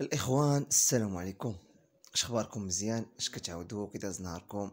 الاخوان السلام عليكم اش اخباركم مزيان اش كتعاودوا كيداز نهاركم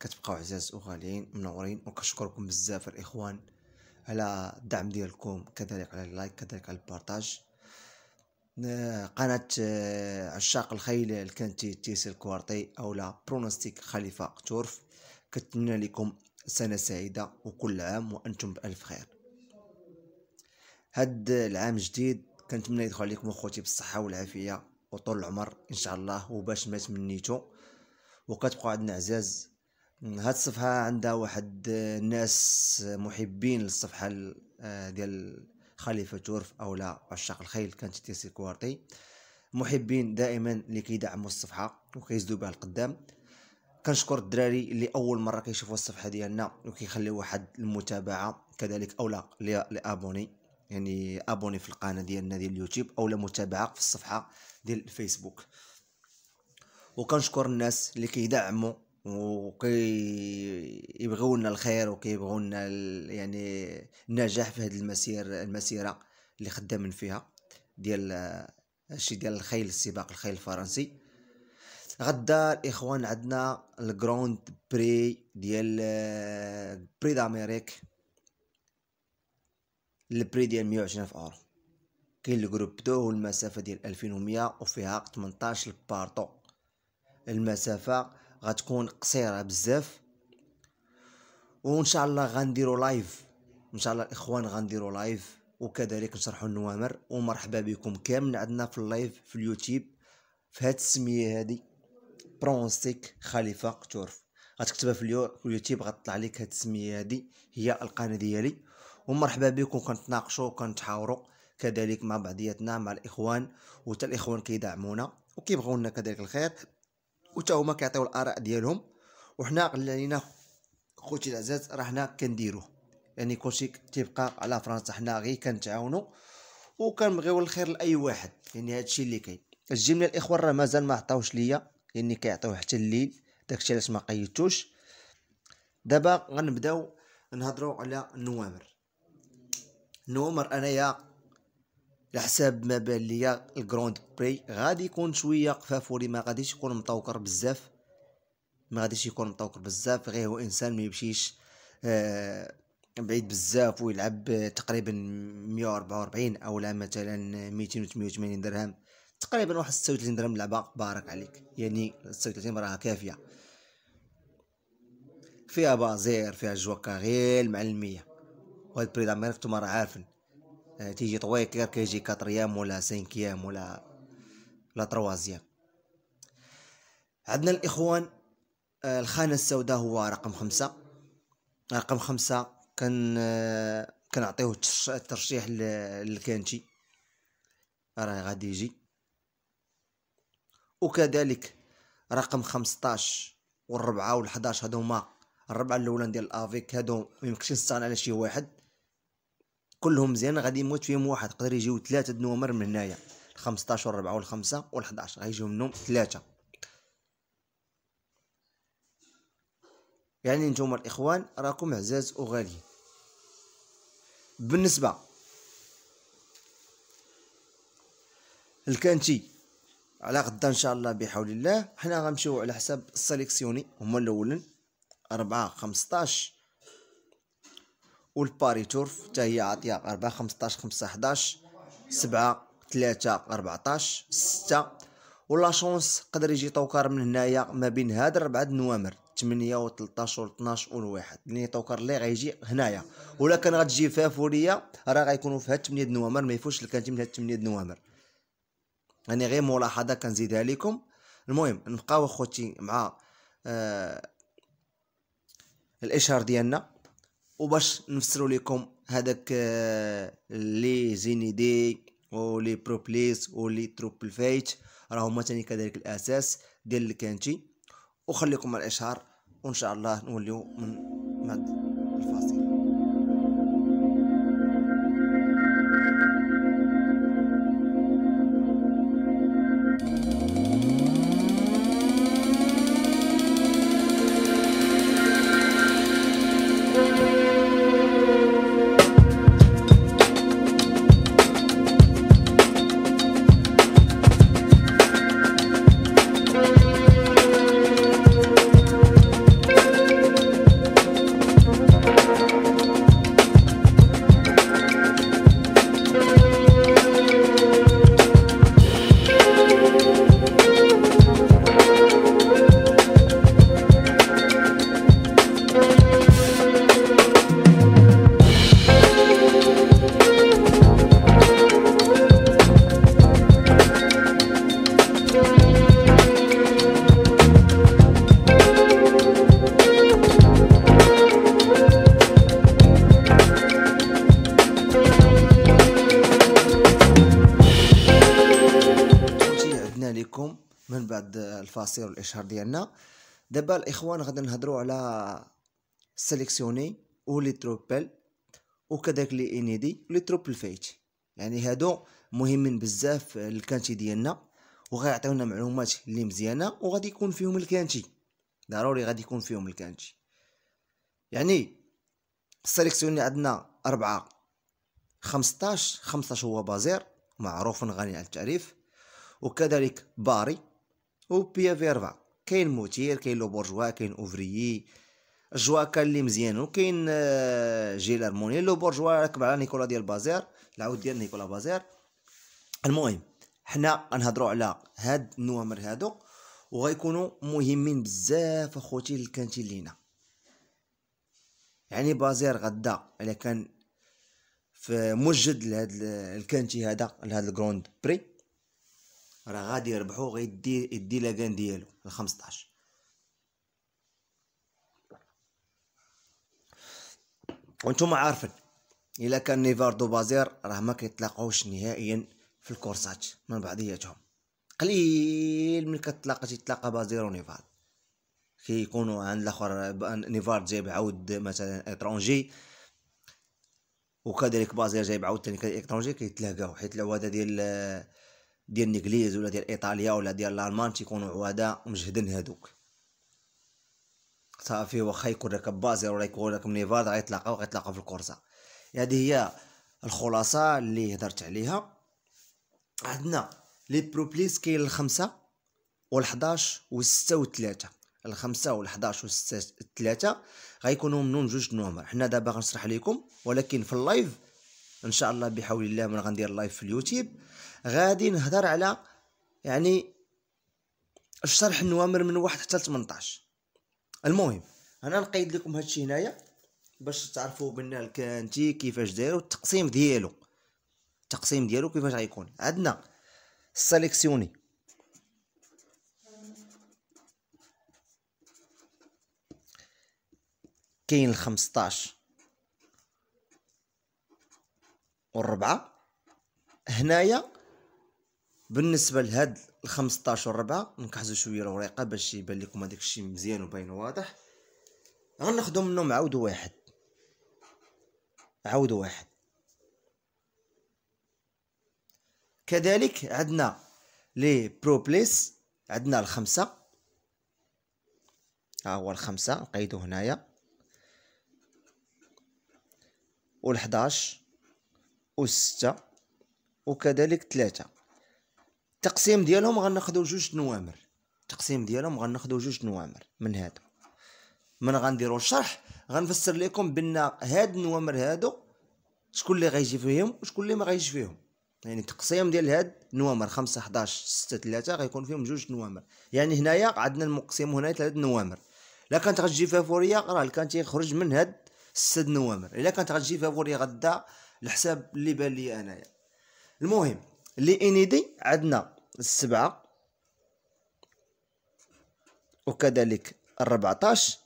كتبقاو عزاز وغاليين منورين وكنشكركم بزاف الاخوان على الدعم ديالكم كذلك على اللايك كذلك على البارطاج قناة آه، عشاق الخيل الكنتي كانت تيسير الكوارتي او لا برونستيك خليفة قتورف كتمنى لكم سنة سعيدة وكل عام وانتم بألف خير هاد العام جديد كنتمنى يدخل عليكم اخوتي بالصحه والعافيه وطول العمر ان شاء الله وباش ما تمنيتو وكتبقى عندنا عزاز هاد الصفحه عندها واحد الناس آه، آه، محبين للصفحه آه، ديال خليفه تورف او لا عشاق الخيل كانت تيسي كوارتي محبين دائما اللي كيدعموا الصفحه وكيزدوا بها القدام كنشكر الدراري اللي اول مره كيشوفوا الصفحه ديالنا وكيخليوا واحد المتابعه كذلك اولا لابوني يعني ابوني في القناه ديالنا ديال اليوتيوب اولا متابعه في الصفحه ديال الفيسبوك وكنشكر الناس اللي كيدعموا وكيبغيو لنا الخير وكيبغيو لنا يعني النجاح في هذه المسير المسيره اللي خدامين فيها ديال الشيء ديال الخيل السباق الخيل الفرنسي غدا الاخوان عندنا الجراوند بري ديال بري داميريك البري ديال 120 اورو كاين الجروب دو هو المسافه ديال 2100 وفيها 18 بارطو المسافه غتكون قصيره بزاف وان شاء الله غنديرو لايف ان شاء الله الاخوان غنديرو لايف وكذلك نشرحوا النوامر ومرحبا بكم كامل عندنا في اللايف في اليوتيوب في هاد السميه هادي برونستيك خليفه قتورف غتكتبها في, اليوتيوب غتطلع لك هاد السميه هادي هي القناه ديالي ومرحبا بكم كنتناقشوا وكنتحاوروا كذلك مع بعضياتنا مع الاخوان وحتى الاخوان كيدعمونا وكيبغيو لنا كذلك الخير وحتى هما كيعطيو الاراء ديالهم وحنا علينا خوتي العزاز راه حنا كنديروه يعني كلشي تيبقى على فرنسا حنا غير كنتعاونوا وكنبغيو الخير لاي واحد يعني هادشي اللي كاين الجيم ديال الاخوان راه مازال ما عطاوش ليا يعني كيعطيو حتى الليل داكشي علاش ما قيدتوش دابا غنبداو نهضروا على النوامر نومر انايا على حساب ما بان ليا الكروند بري غادي يكون شويه قفاف ولي ما غاديش يكون مطوكر بزاف ما غاديش يكون مطوكر بزاف غير هو انسان ما يمشيش آه، بعيد بزاف ويلعب آه، تقريبا 144 او لا مثلا 288 درهم تقريبا واحد 36 درهم لعبه بارك عليك يعني 36 راها كافيه فيها بازير فيها غير مع المية وهاد بريدامير ما راه عارفين آه، تيجي طويل كير كيجي كاتريام ولا سينكيام ولا لا تروازيام عندنا الاخوان آه، الخانة السوداء هو رقم خمسة رقم خمسة كان آه، كنعطيوه الترشيح للكانتي راه غادي يجي وكذلك رقم 15 والربعة والحداش هادو هما الربعة الاولان ديال الافيك هادو ميمكنش نستغنى على شي واحد كلهم زين غادي يموت فيهم واحد يقدر يجيو ثلاثه نوامر من هنايا 15 4 و 5 و 11 غيجيو منهم ثلاثه يعني نتوما الاخوان راكم عزاز وغالي بالنسبه الكانتي على غدا ان شاء الله بحول الله حنا غنمشيو على حساب السليكسيوني هما الاولين 4 15 والباري تورف حتى هي عاطيه 4 15 5 11 7 3 14 6 ولا شونس قدر يجي توكر من هنايا ما بين هاد الربعه النوامر 8 و 13 و 12 و 1 لان توكر اللي غيجي هنايا ولا كان غتجي فافوريه راه غيكونوا في هاد 8 النوامر ما يفوتش الكانتي من هاد 8 النوامر يعني غير ملاحظه كنزيدها لكم المهم نبقاو اخوتي مع آه الاشهار ديالنا وباش نفسروا لكم هذاك آه، لي زيني زينيدي ولي بروبليس ولي تروبل فايت راهما تاني كذلك الاساس ديال الكانتي وخليكم مع الاشهار وان شاء الله نوليو من مادة. التفاصيل الاشهار ديالنا دابا الاخوان غادي نهضروا على سيليكسيوني لي تروبل وكذاك لي انيدي لي تروبل فايت يعني هادو مهمين بزاف للكانتي ديالنا وغيعطيونا معلومات اللي مزيانه وغادي يكون فيهم الكانتي ضروري غادي يكون فيهم الكانتي يعني السيليكسيوني عندنا أربعة خمسطاش خمسطاش هو بازير معروف غني عن التعريف وكذلك باري وبيا فيرفا كاين موتير كاين لو بورجوا كاين اوفريي جواكا اللي مزيان وكاين جيلار موني لو بورجوا راكب على نيكولا ديال بازير العود ديال نيكولا بازير المهم حنا غنهضروا على هاد النوامر هادو وغيكونوا مهمين بزاف اخوتي للكانتي لينا يعني بازير غدا الا كان في موجد لهاد الكانتي هذا لهاد الكروند بري راه غادي يربحو غيدي يدي لاكان ديالو ال 15 وانتم عارفين الا كان نيفاردو بازير راه ما كيتلاقاوش نهائيا في الكورسات من بعضياتهم قليل من كتلاقى تيتلاقى بازير ونيفارد كيكونوا عند الاخر نيفارد جايب عاود مثلا اترونجي وكذلك بازير جايب عاود ثاني اترونجي كيتلاقاو حيت العواده ديال ديال الانجليز ولا ديال ايطاليا ولا ديال الالمان تيكونوا عوادة ومجهدين هادوك صافي واخا يكون راك بازير ولا يكون راك منيفاد غيتلاقاو غيتلاقاو في الكورسا هذه هي الخلاصه اللي هضرت عليها عندنا لي بروبليس كاين الخمسه وال 11 وال و6 و3 الخمسه وال 11 وال و6 3 غيكونوا منهم جوج نومر حنا دابا غنشرح لكم ولكن في اللايف ان شاء الله بحول الله من غندير لايف في اليوتيوب غادي نهضر على يعني شرح النوامر من واحد حتى 18 المهم انا نقيد لكم هادشي هنايا باش تعرفوا بان الكانتي كيفاش داير التقسيم ديالو التقسيم ديالو كيفاش غيكون عندنا السليكسيوني كاين 15 والربعة هنايا بالنسبة لهاد الخمسطاش والربعة نكحزو شوية الوريقة باش يبان لكم هداك الشي مزيان وباين واضح غناخدو منهم عود واحد عود واحد كذلك عندنا لي بروبليس عندنا الخمسة ها هو الخمسة نقيدو هنايا و والحداش وستة وكذلك ثلاثة التقسيم ديالهم غناخدو جوج نوامر التقسيم ديالهم غناخدو جوج نوامر من هادو من غنديرو الشرح غنفسر لكم بان هاد النوامر هادو شكون اللي غيجي فيهم وشكون اللي ما غيجيش فيهم يعني التقسيم ديال هاد النوامر 5 11 6 3 غيكون فيهم جوج نوامر يعني هنايا عندنا المقسم هنا ثلاث نوامر الا كانت غتجي فافوريه راه كان تيخرج من هاد ست نوامر الا كانت غتجي فافوريه غدا الحساب اللي بان لي انايا المهم لي انيدي عندنا السبعة وكذلك الربعتاش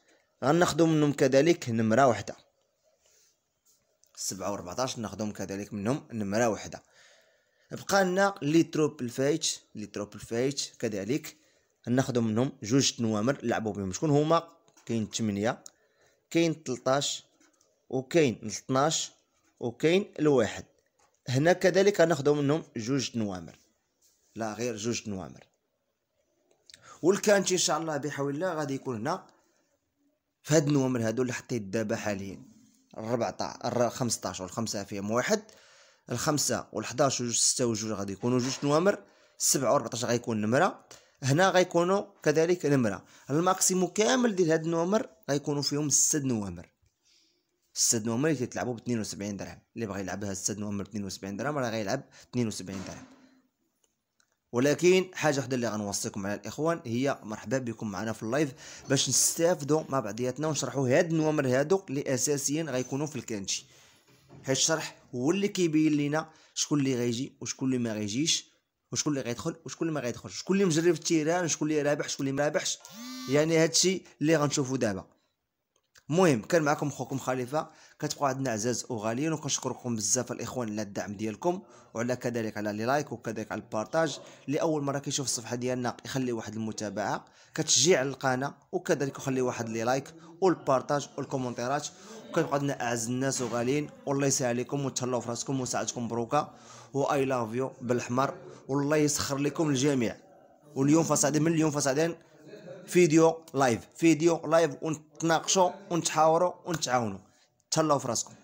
غناخدو منهم كذلك نمرة وحدة السبعة وربعتاش ناخدهم كذلك منهم نمرة وحدة بقى لنا لي تروبل فايت لي تروبل فايت كذلك ناخدو منهم جوج نوامر نلعبو بهم شكون هما كاين 8 كاين 13 وكاين 12 وكاين الواحد هنا كذلك غناخدو منهم جوج نوامر لا غير جوج نوامر والكانت ان شاء الله بحول الله غادي يكون هنا في هاد النوامر هادو اللي حطيت دابا حاليا الربعطاع خمسطاش الخمسة فيهم واحد الخمسة وال وجوج و وجوج غادي يكونوا جوج نوامر سبعة وربعطاش غيكون نمرة هنا غيكونوا كذلك نمرة الماكسيمو كامل ديال هاد النوامر غيكونوا فيهم ست نوامر السد نوامر اللي تلعبوا ب 72 درهم اللي بغى يلعبها السد نوامر ب 72 درهم راه غيلعب 72 درهم ولكن حاجه وحده اللي غنوصيكم على الاخوان هي مرحبا بكم معنا في اللايف باش نستافدوا مع بعضياتنا ونشرحوا هاد النوامر هادو اللي اساسيا غيكونوا في الكانشي حيت الشرح هو اللي كيبين لينا شكون اللي غيجي وشكون اللي ما غيجيش وشكون اللي غيدخل وشكون اللي ما غيدخلش شكون اللي مجرب التيران وشكون اللي رابح شكون اللي مرابحش يعني هادشي اللي غنشوفو دابا المهم كان معكم خوكم خليفه كتبقوا عندنا اعزاز وغاليين وكنشكركم بزاف الاخوان على الدعم ديالكم وعلى كذلك على لي لايك وكذلك على البارتاج اللي اول مره كيشوف الصفحه ديالنا يخلي واحد المتابعه كتشجيع القناه وكذلك يخلي واحد لي لايك والبارتاج والكومونتيرات وكنبقى عندنا اعز الناس وغاليين والله يسهل عليكم وتهلاو في راسكم وساعتكم مبروكه واي لاف يو بالاحمر والله يسخر لكم الجميع واليوم فصاعدين من اليوم فصاعدين فيديو لايف فيديو لايف ونتناقشوا ونتحاوروا ونتعاونوا تهلاو في راسكم